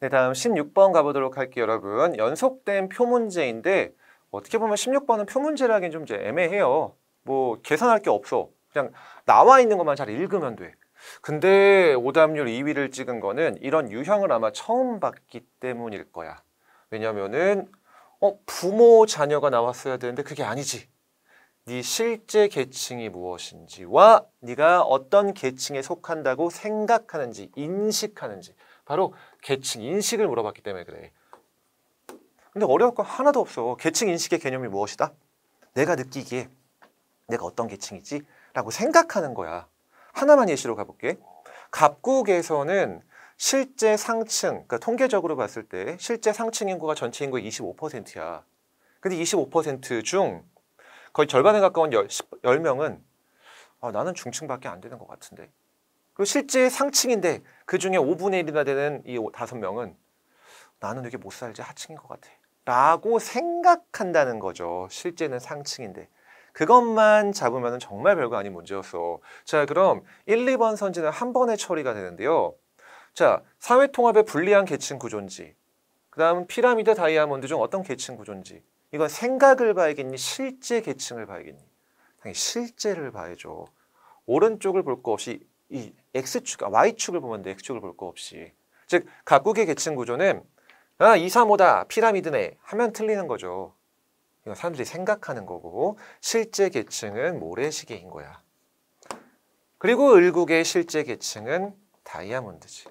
네, 다음 16번 가보도록 할게요, 여러분. 연속된 표 문제인데 어떻게 보면 16번은 표문제라기엔좀 이제 애매해요. 뭐 계산할 게 없어. 그냥 나와 있는 것만 잘 읽으면 돼. 근데 오답률 2위를 찍은 거는 이런 유형을 아마 처음 봤기 때문일 거야. 왜냐면은 어, 부모 자녀가 나왔어야 되는데 그게 아니지. 네 실제 계층이 무엇인지와 네가 어떤 계층에 속한다고 생각하는지 인식하는지 바로 계층 인식을 물어봤기 때문에 그래. 근데 어려울 건 하나도 없어. 계층 인식의 개념이 무엇이다? 내가 느끼기에 내가 어떤 계층이지? 라고 생각하는 거야. 하나만 예시로 가볼게. 갑국에서는 실제 상층, 그러니까 통계적으로 봤을 때 실제 상층 인구가 전체 인구의 25%야. 근데 25%중 거의 절반에 가까운 10, 명은 아, 나는 중층밖에 안 되는 것 같은데 그리고 실제 상층인데 그 중에 5분의 1이나 되는 이5 명은 나는 되게 못 살지 하층인 것 같아. 라고 생각한다는 거죠. 실제는 상층인데. 그것만 잡으면 정말 별거 아닌 문제였어. 자, 그럼 1, 2번 선지는 한 번에 처리가 되는데요. 자, 사회 통합의 불리한 계층 구조인지, 그 다음 피라미드 다이아몬드 중 어떤 계층 구조인지, 이건 생각을 봐야겠니? 실제 계층을 봐야겠니? 당연히 실제를 봐야죠. 오른쪽을 볼 거 없이 이 X축, 아, Y축을 보면 돼. X축을 볼 거 없이. 즉 각국의 계층 구조는 아, 2, 3, 5다 피라미드네 하면 틀리는 거죠. 이건 사람들이 생각하는 거고 실제 계층은 모래시계인 거야. 그리고 을국의 실제 계층은 다이아몬드지.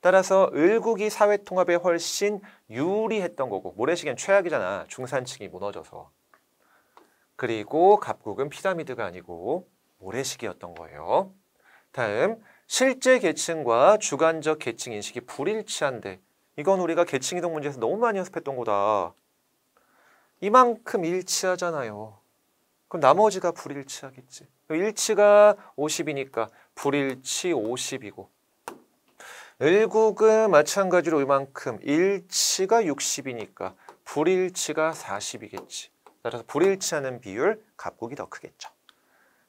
따라서 을국이 사회 통합에 훨씬 유리했던 거고 모래시계는 최악이잖아. 중산층이 무너져서. 그리고 갑국은 피라미드가 아니고 모래시계였던 거예요. 다음 실제 계층과 주관적 계층 인식이 불일치한데 이건 우리가 계층 이동 문제에서 너무 많이 연습했던 거다. 이만큼 일치하잖아요. 그럼 나머지가 불일치하겠지. 일치가 50이니까 불일치 50이고 일국은 마찬가지로 이만큼 일치가 60이니까 불일치가 40이겠지. 따라서 불일치하는 비율 각국이 더 크겠죠.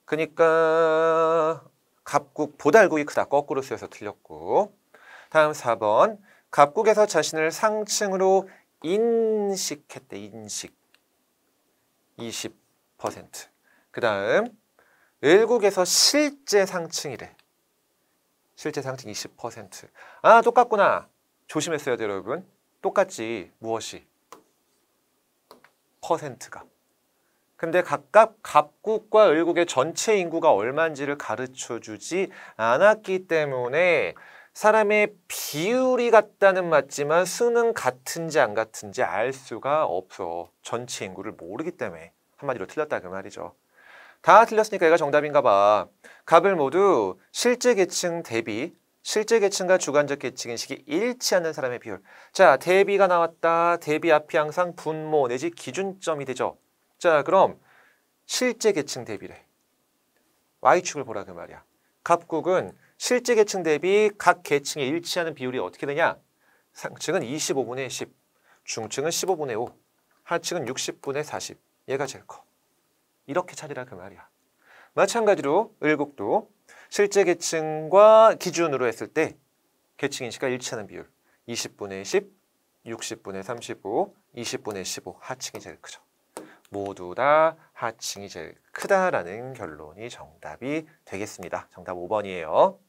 그러니까 갑국, 보달국이 크다. 거꾸로 쓰여서 틀렸고. 다음 4번. 갑국에서 자신을 상층으로 인식했대. 인식. 20%. 그 다음. 을국에서 실제 상층이래. 실제 상층 20%. 아, 똑같구나. 조심했어야 돼요, 여러분. 똑같지. 무엇이? 퍼센트가. 근데 각각 갑국과 을국의 전체 인구가 얼마인지를 가르쳐 주지 않았기 때문에 사람의 비율이 같다는 맞지만 수는 같은지 안 같은지 알 수가 없어. 전체 인구를 모르기 때문에 한마디로 틀렸다 그 말이죠. 다 틀렸으니까 얘가 정답인가 봐. 갑을 모두 실제 계층 대비 실제 계층과 주관적 계층 인식이 일치하는 사람의 비율. 자, 대비가 나왔다. 대비 앞이 항상 분모 내지 기준점이 되죠. 자, 그럼 실제 계층 대비래. Y축을 보라 그 말이야. 각국은 실제 계층 대비 각 계층에 일치하는 비율이 어떻게 되냐? 상층은 25분의 10, 중층은 15분의 5, 하층은 60분의 40. 얘가 제일 커. 이렇게 차리라 그 말이야. 마찬가지로 을국도 실제 계층과 기준으로 했을 때 계층 인식과 일치하는 비율 20분의 10, 60분의 35, 20분의 15 하층이 제일 크죠. 모두 다 하층이 제일 크다라는 결론이 정답이 되겠습니다. 정답 5번이에요.